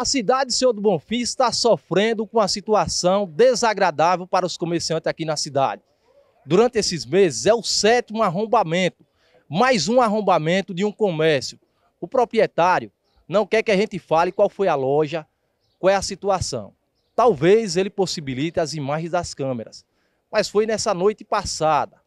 A cidade Senhor do Bonfim está sofrendo com uma situação desagradável para os comerciantes aqui na cidade. Durante esses meses é o sétimo arrombamento, mais um arrombamento de um comércio. O proprietário não quer que a gente fale qual foi a loja, qual é a situação. Talvez ele possibilite as imagens das câmeras. Mas foi nessa noite passada,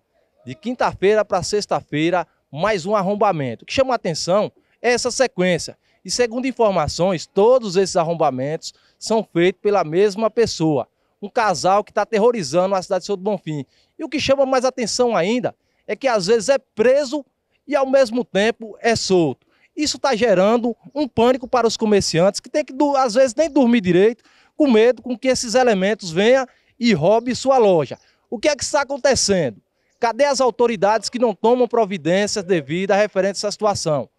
de quinta-feira para sexta-feira, mais um arrombamento. O que chama a atenção é essa sequência. E segundo informações, todos esses arrombamentos são feitos pela mesma pessoa, um casal que está aterrorizando a cidade de São do Bonfim. E o que chama mais atenção ainda é que às vezes é preso e ao mesmo tempo é solto. Isso está gerando um pânico para os comerciantes que tem que, às vezes, nem dormir direito, com medo com que esses elementos venham e roubem sua loja. O que é que está acontecendo? Cadê as autoridades que não tomam providências devidas referente a essa situação?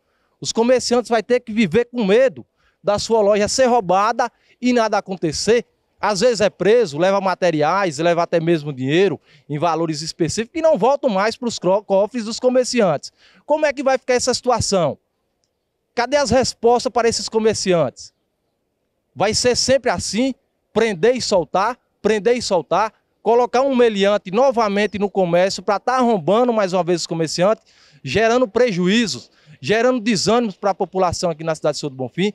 Os comerciantes vão ter que viver com medo da sua loja ser roubada e nada acontecer. Às vezes é preso, leva materiais, leva até mesmo dinheiro em valores específicos e não volta mais para os cofres dos comerciantes. Como é que vai ficar essa situação? Cadê as respostas para esses comerciantes? Vai ser sempre assim? Prender e soltar, prender e soltar, colocar um meliante novamente no comércio para estar tá arrombando mais uma vez os comerciantes, gerando prejuízos gerando desânimos para a população aqui na cidade de São do Bonfim.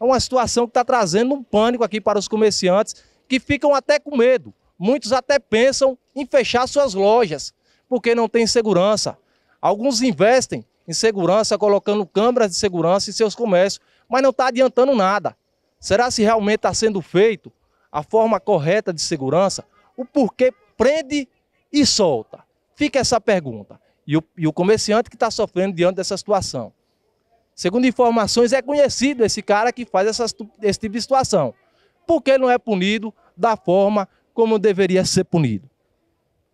É uma situação que está trazendo um pânico aqui para os comerciantes, que ficam até com medo. Muitos até pensam em fechar suas lojas, porque não tem segurança. Alguns investem em segurança, colocando câmeras de segurança em seus comércios, mas não está adiantando nada. Será se realmente está sendo feito a forma correta de segurança? O porquê prende e solta? Fica essa pergunta e o, e o comerciante que está sofrendo diante dessa situação. Segundo informações, é conhecido esse cara que faz esse tipo de situação. Por que não é punido da forma como deveria ser punido?